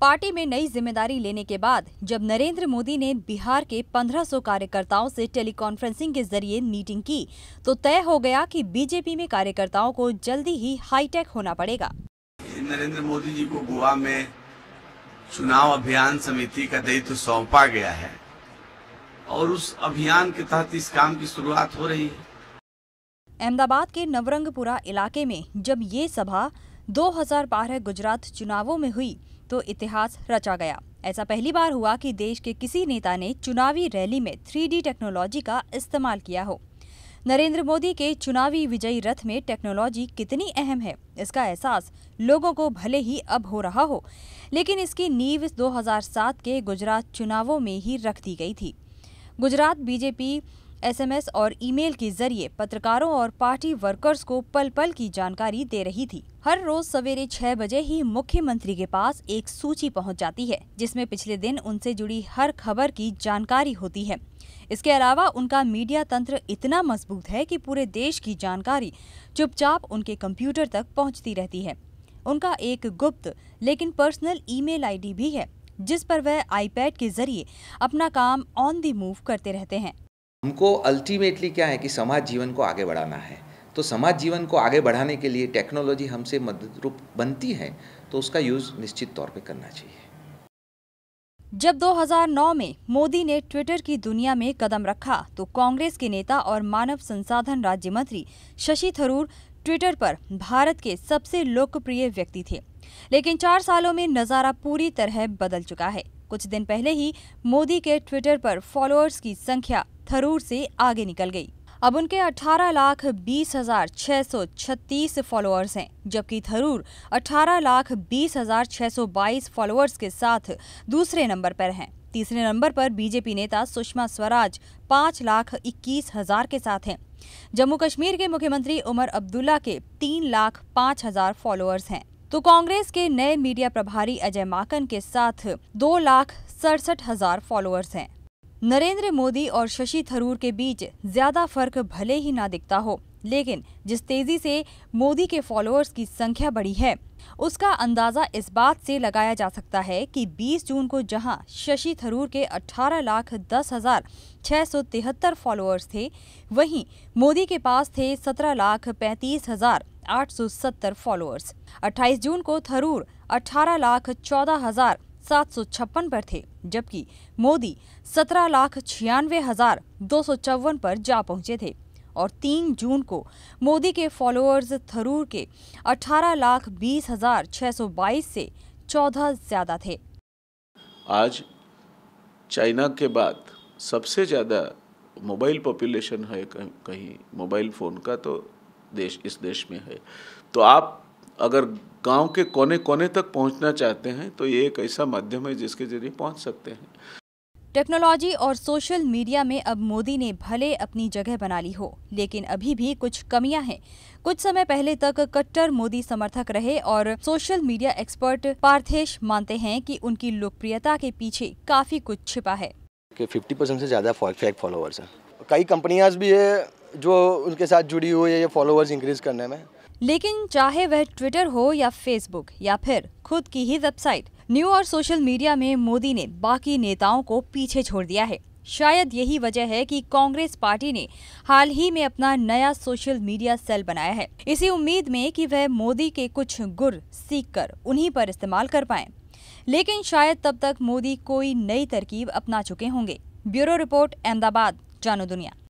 party में नई जिम्मेदारी लेने के बाद जब नरेंद्र मोदी ने बिहार के 1500 कार्यकर्ताओं से टेलीकॉन्फ्रेंसिंग के जरिए मीटिंग की तो तय हो गया कि बीजेपी में कार्यकर्ताओं को जल्दी ही हाईटेक होना पड़ेगा नरेंद्र मोदी जी को गोवा में चुनाव अभियान समिति का दायित्व सौंपा गया है और उस अभियान के तहत इस काम की शुरुआत हो रही है अहमदाबाद के नवरंगपुरा इलाके में जब ये सभा दो गुजरात चुनावों में हुई तो इतिहास रचा गया ऐसा पहली बार हुआ कि देश के किसी नेता ने चुनावी रैली में थ्री टेक्नोलॉजी का इस्तेमाल किया हो नरेंद्र मोदी के चुनावी विजयी रथ में टेक्नोलॉजी कितनी अहम है इसका एहसास लोगों को भले ही अब हो रहा हो लेकिन इसकी नींव 2007 के गुजरात चुनावों में ही रख दी गई थी गुजरात बीजेपी एसएमएस और ईमेल के जरिए पत्रकारों और पार्टी वर्कर्स को पल पल की जानकारी दे रही थी हर रोज सवेरे छह बजे ही मुख्यमंत्री के पास एक सूची पहुंच जाती है जिसमें पिछले दिन उनसे जुड़ी हर खबर की जानकारी होती है इसके अलावा उनका मीडिया तंत्र इतना मजबूत है कि पूरे देश की जानकारी चुपचाप उनके कंप्यूटर तक पहुंचती रहती है उनका एक गुप्त लेकिन पर्सनल ईमेल आईडी भी है जिस पर वह आईपैड के जरिए अपना काम ऑन दी मूव करते रहते हैं हमको अल्टीमेटली क्या है कि समाज जीवन को आगे बढ़ाना है तो समाज जीवन को आगे बढ़ाने के लिए टेक्नोलॉजी हमसे मदद रूप बनती है तो उसका यूज़ निश्चित तौर पे करना चाहिए जब 2009 में मोदी ने ट्विटर की दुनिया में कदम रखा तो कांग्रेस के नेता और मानव संसाधन राज्य मंत्री शशि थरूर ट्विटर पर भारत के सबसे लोकप्रिय व्यक्ति थे लेकिन चार सालों में नज़ारा पूरी तरह बदल चुका है कुछ दिन पहले ही मोदी के ट्विटर पर फॉलोअर्स की संख्या थरूर से आगे निकल गई अब उनके अठारह लाख बीस हजार छह सौ छत्तीस फॉलोअर्स हैं जबकि थरूर अठारह लाख बीस हजार छह सौ बाईस फॉलोअर्स के साथ दूसरे नंबर पर हैं तीसरे नंबर पर बीजेपी नेता सुषमा स्वराज पाँच लाख इक्कीस हजार के साथ हैं जम्मू कश्मीर के मुख्यमंत्री उमर अब्दुल्ला के तीन लाख पाँच हजार फॉलोअर्स हैं तो कांग्रेस के नए मीडिया प्रभारी अजय माकन के साथ दो लाख सड़सठ हजार फॉलोअर्स हैं नरेंद्र मोदी और शशि थरूर के बीच ज्यादा फर्क भले ही ना दिखता हो लेकिन जिस तेजी से मोदी के फॉलोअर्स की संख्या बढ़ी है उसका अंदाजा इस बात से लगाया जा सकता है कि 20 जून को जहां शशि थरूर के अठारह लाख दस हजार छः सौ तिहत्तर फॉलोअर्स थे वहीं मोदी के पास थे सत्रह लाख पैंतीस हजार आठ फॉलोअर्स 28 जून को थरूर अठारह लाख चौदह हजार सात सौ छप्पन पर थे जबकि मोदी सत्रह लाख छियानवे हजार दो सौ चौवन पर जा पहुंचे थे और तीन जून को मोदी के फॉलोअर्स थरूर के अठारह लाख बीस हजार छह सौ बाईस से चौदह ज़्यादा थे आज चाइना के बाद सबसे ज़्यादा मोबाइल पॉपुलेशन है कहीं मोबाइल फ़ोन का तो देश इस देश में है तो आप अगर गांव के कोने कोने तक पहुंचना चाहते हैं तो ये एक ऐसा माध्यम है जिसके जरिए पहुंच सकते हैं टेक्नोलॉजी और सोशल मीडिया में अब मोदी ने भले अपनी जगह बना ली हो लेकिन अभी भी कुछ कमियां हैं कुछ समय पहले तक कट्टर मोदी समर्थक रहे और सोशल मीडिया एक्सपर्ट पार्थेश मानते हैं कि उनकी लोकप्रियता के पीछे काफी कुछ छिपा है फिफ्टी 50 परसेंट से ज़्यादा फॉलोवर्स फॉलोअर्स हैं कई कंपनियाँ भी है जो उनके साथ जुड़ी हुई है ये फॉलोअर्स इंक्रीज करने में लेकिन चाहे वह ट्विटर हो या फेसबुक या फिर खुद की ही वेबसाइट न्यू और सोशल मीडिया में मोदी ने बाकी नेताओं को पीछे छोड़ दिया है शायद यही वजह है कि कांग्रेस पार्टी ने हाल ही में अपना नया सोशल मीडिया सेल बनाया है इसी उम्मीद में कि वह मोदी के कुछ गुर सीखकर उन्हीं पर इस्तेमाल कर पाए लेकिन शायद तब तक मोदी कोई नई तरकीब अपना चुके होंगे ब्यूरो रिपोर्ट अहमदाबाद जानो दुनिया